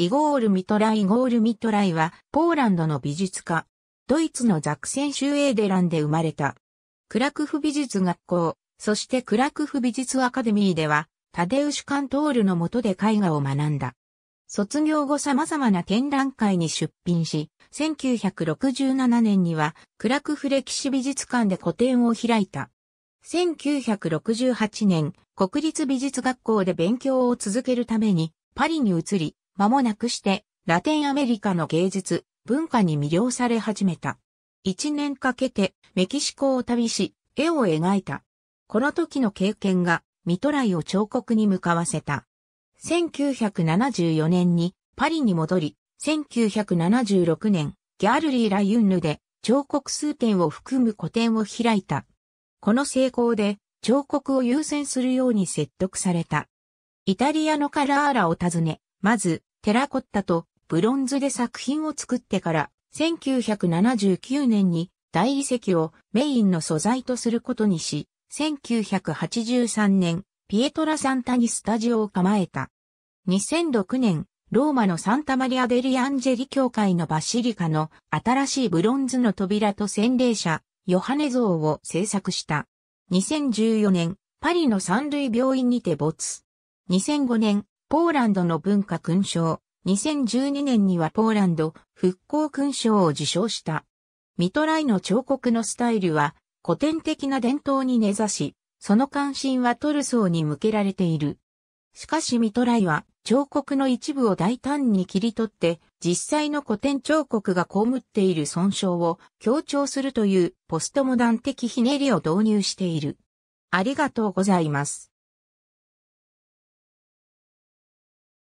イゴール・ミトライ・イゴール・ミトライは、ポーランドの美術家。ドイツのザクセン州エーデランで生まれた。クラクフ美術学校、そしてクラクフ美術アカデミーでは、タデウシュ・カントールの下で絵画を学んだ。卒業後様々な展覧会に出品し、1967年には、クラクフ歴史美術館で個展を開いた。1968年、国立美術学校で勉強を続けるために、パリに移り、間もなくして、ラテンアメリカの芸術、文化に魅了され始めた。一年かけてメキシコを旅し、絵を描いた。この時の経験がミトライを彫刻に向かわせた。1974年にパリに戻り、1976年、ギャルリー・ラユンヌで彫刻数点を含む個展を開いた。この成功で彫刻を優先するように説得された。イタリアのカラーラを訪ね、まずテラコッタとブロンズで作品を作ってから、1979年に大理石をメインの素材とすることにし、1983年、ピエトラ・サンタにスタジオを構えた。2006年、ローマのサンタマリア・デリアンジェリ教会のバシリカの新しいブロンズの扉と洗礼者、ヨハネ像を制作した。2014年、パリの三類病院にて没。2005年、ポーランドの文化勲章、2012年にはポーランド復興勲章を受章した。ミトライの彫刻のスタイルは古典的な伝統に根ざし、その関心はトルソーに向けられている。しかしミトライは彫刻の一部を大胆に切り取って、実際の古典彫刻が被っている損傷を強調するというポストモダン的ひねりを導入している。ありがとうございます。